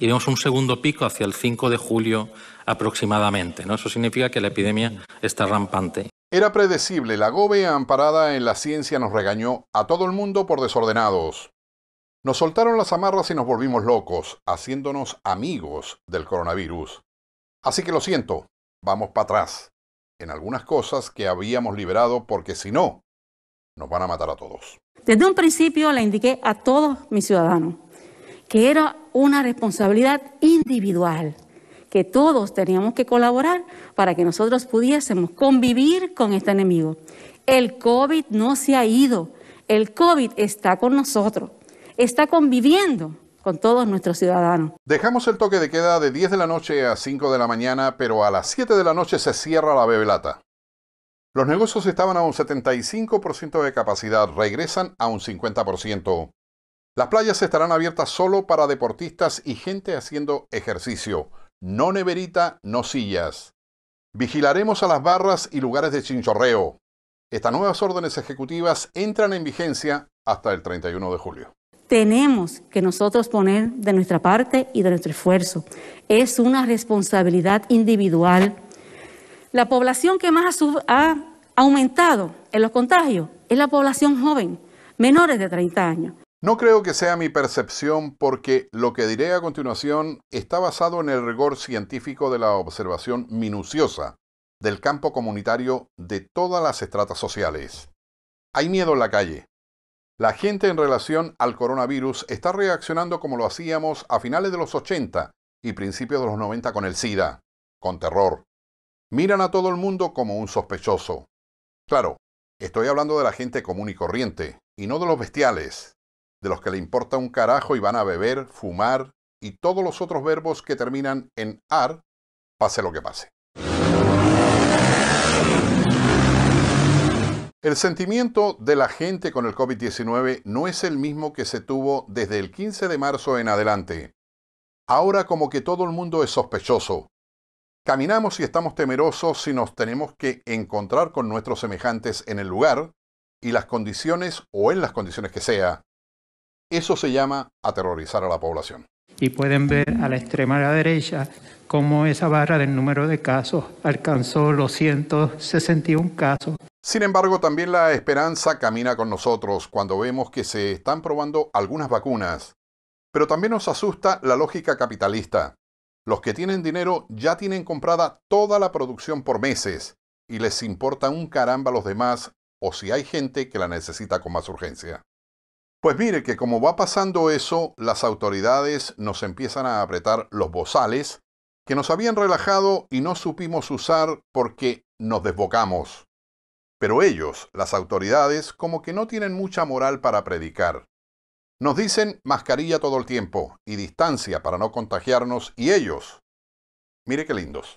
y vemos un segundo pico hacia el 5 de julio aproximadamente. ¿no? Eso significa que la epidemia está rampante. Era predecible, la GOBE amparada en la ciencia nos regañó a todo el mundo por desordenados. Nos soltaron las amarras y nos volvimos locos, haciéndonos amigos del coronavirus. Así que lo siento, vamos para atrás, en algunas cosas que habíamos liberado porque si no, nos van a matar a todos. Desde un principio le indiqué a todos mis ciudadanos que era una responsabilidad individual, que todos teníamos que colaborar para que nosotros pudiésemos convivir con este enemigo. El COVID no se ha ido, el COVID está con nosotros, está conviviendo con todos nuestros ciudadanos. Dejamos el toque de queda de 10 de la noche a 5 de la mañana, pero a las 7 de la noche se cierra la bebelata. Los negocios estaban a un 75% de capacidad, regresan a un 50%. Las playas estarán abiertas solo para deportistas y gente haciendo ejercicio. No neverita, no sillas. Vigilaremos a las barras y lugares de chinchorreo. Estas nuevas órdenes ejecutivas entran en vigencia hasta el 31 de julio. Tenemos que nosotros poner de nuestra parte y de nuestro esfuerzo. Es una responsabilidad individual. La población que más ha aumentado en los contagios es la población joven, menores de 30 años. No creo que sea mi percepción porque lo que diré a continuación está basado en el rigor científico de la observación minuciosa del campo comunitario de todas las estratas sociales. Hay miedo en la calle. La gente en relación al coronavirus está reaccionando como lo hacíamos a finales de los 80 y principios de los 90 con el SIDA, con terror. Miran a todo el mundo como un sospechoso. Claro, estoy hablando de la gente común y corriente, y no de los bestiales, de los que le importa un carajo y van a beber, fumar y todos los otros verbos que terminan en ar, pase lo que pase. El sentimiento de la gente con el COVID-19 no es el mismo que se tuvo desde el 15 de marzo en adelante. Ahora como que todo el mundo es sospechoso. Caminamos y estamos temerosos si nos tenemos que encontrar con nuestros semejantes en el lugar y las condiciones o en las condiciones que sea. Eso se llama aterrorizar a la población. Y pueden ver a la extrema derecha cómo esa barra del número de casos alcanzó los 161 casos. Sin embargo, también la esperanza camina con nosotros cuando vemos que se están probando algunas vacunas. Pero también nos asusta la lógica capitalista. Los que tienen dinero ya tienen comprada toda la producción por meses y les importa un caramba a los demás o si hay gente que la necesita con más urgencia. Pues mire que como va pasando eso, las autoridades nos empiezan a apretar los bozales que nos habían relajado y no supimos usar porque nos desbocamos. Pero ellos, las autoridades, como que no tienen mucha moral para predicar. Nos dicen mascarilla todo el tiempo y distancia para no contagiarnos y ellos. Mire qué lindos.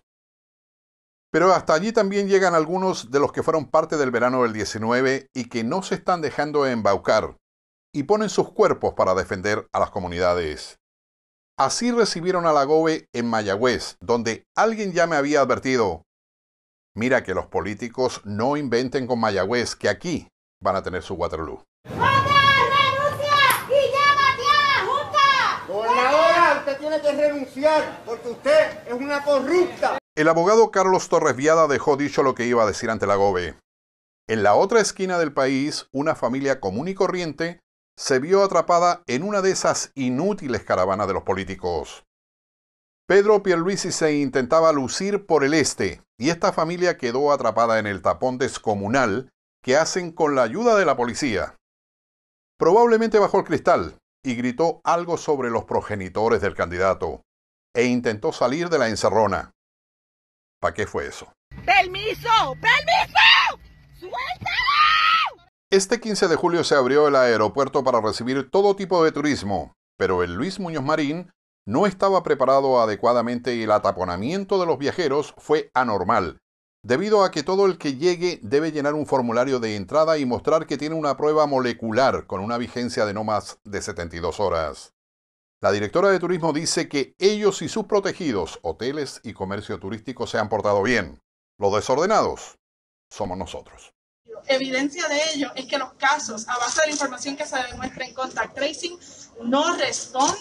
Pero hasta allí también llegan algunos de los que fueron parte del verano del 19 y que no se están dejando embaucar y ponen sus cuerpos para defender a las comunidades. Así recibieron a la GOBE en Mayagüez, donde alguien ya me había advertido, mira que los políticos no inventen con Mayagüez, que aquí van a tener su Waterloo. la tiene que renunciar porque usted es una corrupta. El abogado Carlos Torres Viada dejó dicho lo que iba a decir ante la GOBE. En la otra esquina del país, una familia común y corriente se vio atrapada en una de esas inútiles caravanas de los políticos. Pedro Pierluisi se intentaba lucir por el este y esta familia quedó atrapada en el tapón descomunal que hacen con la ayuda de la policía. Probablemente bajó el cristal y gritó algo sobre los progenitores del candidato e intentó salir de la encerrona. ¿Para qué fue eso? ¡Permiso! ¡Permiso! ¡Suéltalo! Este 15 de julio se abrió el aeropuerto para recibir todo tipo de turismo, pero el Luis Muñoz Marín no estaba preparado adecuadamente y el ataponamiento de los viajeros fue anormal, debido a que todo el que llegue debe llenar un formulario de entrada y mostrar que tiene una prueba molecular con una vigencia de no más de 72 horas. La directora de turismo dice que ellos y sus protegidos, hoteles y comercio turístico, se han portado bien. Los desordenados somos nosotros. Evidencia de ello es que los casos a base de la información que se demuestra en contact tracing no responden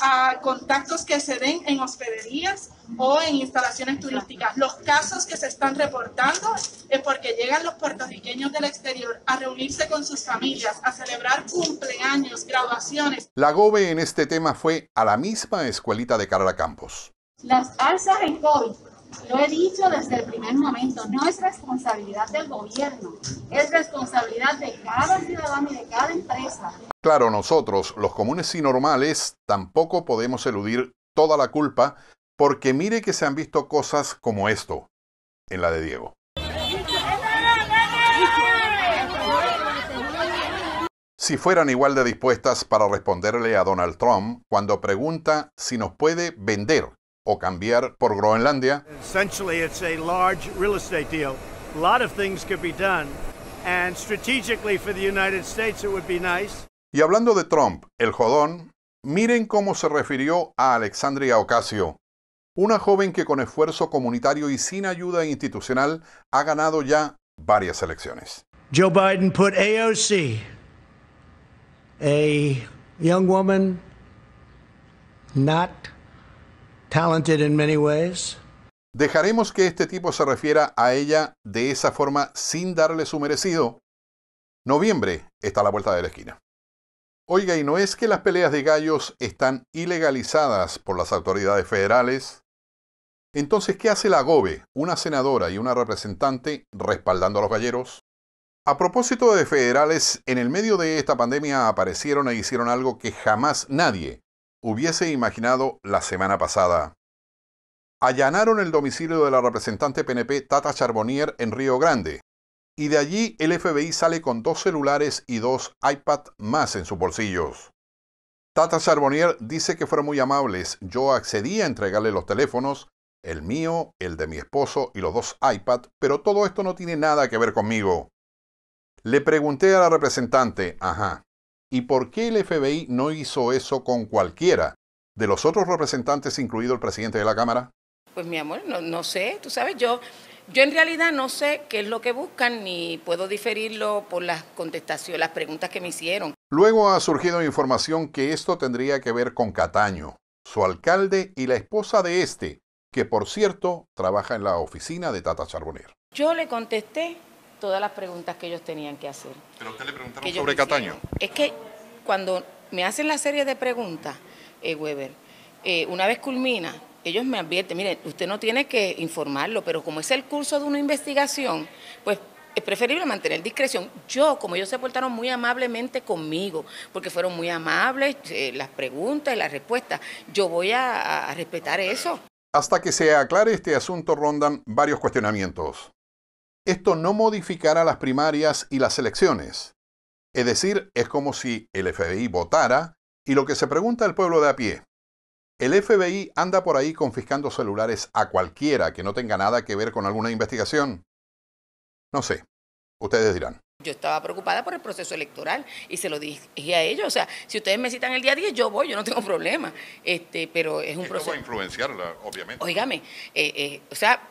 a contactos que se den en hospederías o en instalaciones turísticas. Los casos que se están reportando es porque llegan los puertorriqueños del exterior a reunirse con sus familias, a celebrar cumpleaños, graduaciones. La GOBE en este tema fue a la misma escuelita de Carla Campos. Las alzas en COVID lo he dicho desde el primer momento, no es responsabilidad del gobierno, es responsabilidad de cada ciudadano y de cada empresa. Claro, nosotros, los comunes y normales, tampoco podemos eludir toda la culpa porque mire que se han visto cosas como esto en la de Diego. Si fueran igual de dispuestas para responderle a Donald Trump cuando pregunta si nos puede vender o cambiar por Groenlandia. of Y hablando de Trump, el jodón, miren cómo se refirió a Alexandria Ocasio, una joven que con esfuerzo comunitario y sin ayuda institucional ha ganado ya varias elecciones. Joe Biden put AOC, a young woman not Dejaremos que este tipo se refiera a ella de esa forma sin darle su merecido. Noviembre está a la vuelta de la esquina. Oiga, y no es que las peleas de gallos están ilegalizadas por las autoridades federales. Entonces, ¿qué hace la GOBE, una senadora y una representante respaldando a los galleros? A propósito de federales, en el medio de esta pandemia aparecieron e hicieron algo que jamás nadie hubiese imaginado la semana pasada. Allanaron el domicilio de la representante PNP Tata Charbonnier en Río Grande, y de allí el FBI sale con dos celulares y dos iPad más en sus bolsillos. Tata Charbonnier dice que fueron muy amables, yo accedí a entregarle los teléfonos, el mío, el de mi esposo y los dos iPad, pero todo esto no tiene nada que ver conmigo. Le pregunté a la representante, ajá, ¿Y por qué el FBI no hizo eso con cualquiera de los otros representantes, incluido el presidente de la Cámara? Pues mi amor, no, sé, tú sabes, yo, yo en realidad no sé qué es lo que buscan ni puedo diferirlo por las contestaciones, las preguntas que me hicieron. Luego ha surgido información que esto tendría que ver con Cataño, su alcalde y la esposa de este, que por cierto trabaja en la oficina de Tata Charboner. Yo le contesté todas las preguntas que ellos tenían que hacer. ¿Pero usted le preguntaron sobre Cataño? Es que cuando me hacen la serie de preguntas, eh, Weber, eh, una vez culmina, ellos me advierten, mire, usted no tiene que informarlo, pero como es el curso de una investigación, pues es preferible mantener discreción. Yo, como ellos se portaron muy amablemente conmigo, porque fueron muy amables eh, las preguntas y las respuestas, yo voy a respetar eso. Hasta que se aclare este asunto rondan varios cuestionamientos. Esto no modificará las primarias y las elecciones. Es decir, es como si el FBI votara y lo que se pregunta el pueblo de a pie. El FBI anda por ahí confiscando celulares a cualquiera que no tenga nada que ver con alguna investigación. No sé, ustedes dirán. Yo estaba preocupada por el proceso electoral y se lo dije a ellos. O sea, si ustedes me citan el día 10, yo voy, yo no tengo problema. Este, pero es un va a influenciarla, obviamente. Óigame, eh, eh, o sea,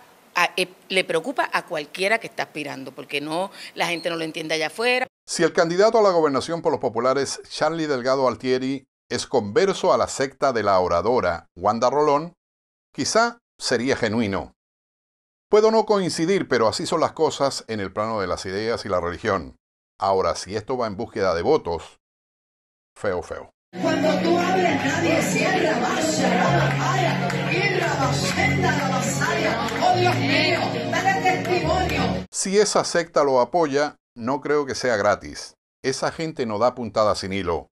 eh, le preocupa a cualquiera que está aspirando, porque no la gente no lo entiende allá afuera. Si el candidato a la gobernación por los populares, Charlie Delgado Altieri, es converso a la secta de la oradora Wanda Rolón, quizá sería genuino. Puedo no coincidir, pero así son las cosas en el plano de las ideas y la religión. Ahora, si esto va en búsqueda de votos, feo, feo. Cuando tú abres, nadie cierra. Oh Dios mío, dale testimonio. Si esa secta lo apoya, no creo que sea gratis. Esa gente no da puntada sin hilo.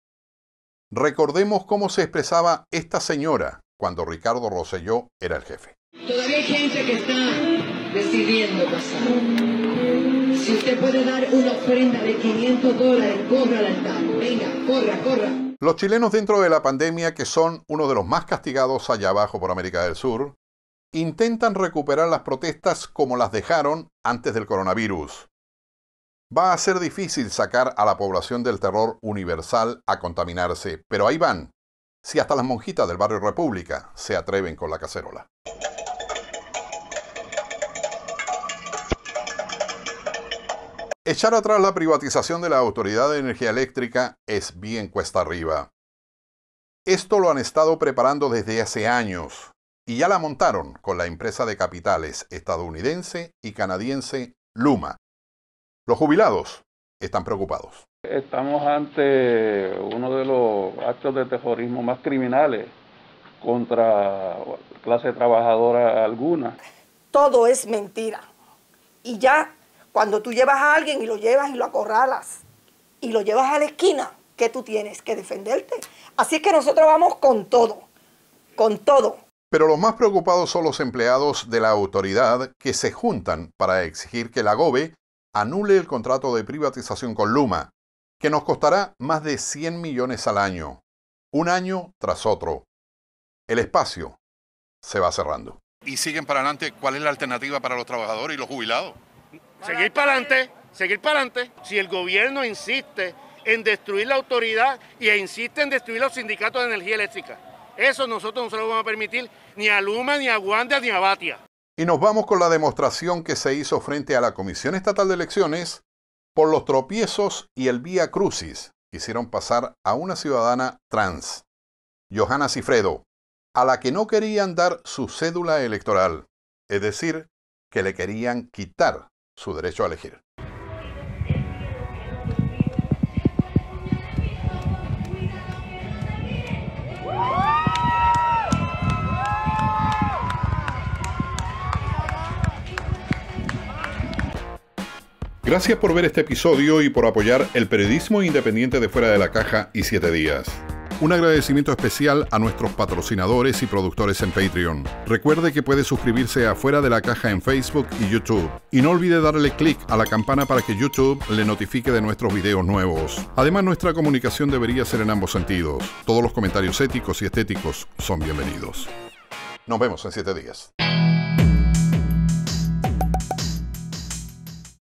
Recordemos cómo se expresaba esta señora cuando Ricardo Rosselló era el jefe. Todavía hay gente que está decidiendo pasar. Si usted puede dar una ofrenda de 500 dólares, corra al altar. Venga, corra, corra. Los chilenos dentro de la pandemia, que son uno de los más castigados allá abajo por América del Sur, intentan recuperar las protestas como las dejaron antes del coronavirus. Va a ser difícil sacar a la población del terror universal a contaminarse, pero ahí van, si hasta las monjitas del barrio República se atreven con la cacerola. Echar atrás la privatización de la Autoridad de Energía Eléctrica es bien cuesta arriba. Esto lo han estado preparando desde hace años y ya la montaron con la empresa de capitales estadounidense y canadiense Luma. Los jubilados están preocupados. Estamos ante uno de los actos de terrorismo más criminales contra clase trabajadora alguna. Todo es mentira. Y ya cuando tú llevas a alguien y lo llevas y lo acorralas y lo llevas a la esquina, ¿qué tú tienes? Que defenderte. Así es que nosotros vamos con todo, con todo. Pero los más preocupados son los empleados de la autoridad que se juntan para exigir que la GOBE anule el contrato de privatización con Luma, que nos costará más de 100 millones al año, un año tras otro. El espacio se va cerrando. Y siguen para adelante, ¿cuál es la alternativa para los trabajadores y los jubilados? seguir para adelante, seguir para adelante. Si el gobierno insiste en destruir la autoridad y insiste en destruir los sindicatos de energía eléctrica. Eso nosotros no se lo vamos a permitir ni a Luma, ni a Guandia, ni a Batia. Y nos vamos con la demostración que se hizo frente a la Comisión Estatal de Elecciones por los tropiezos y el vía crucis que hicieron pasar a una ciudadana trans, Johanna Cifredo, a la que no querían dar su cédula electoral, es decir, que le querían quitar su derecho a elegir. Gracias por ver este episodio y por apoyar el periodismo independiente de Fuera de la Caja y Siete Días. Un agradecimiento especial a nuestros patrocinadores y productores en Patreon. Recuerde que puede suscribirse afuera de la Caja en Facebook y YouTube. Y no olvide darle clic a la campana para que YouTube le notifique de nuestros videos nuevos. Además, nuestra comunicación debería ser en ambos sentidos. Todos los comentarios éticos y estéticos son bienvenidos. Nos vemos en 7 días.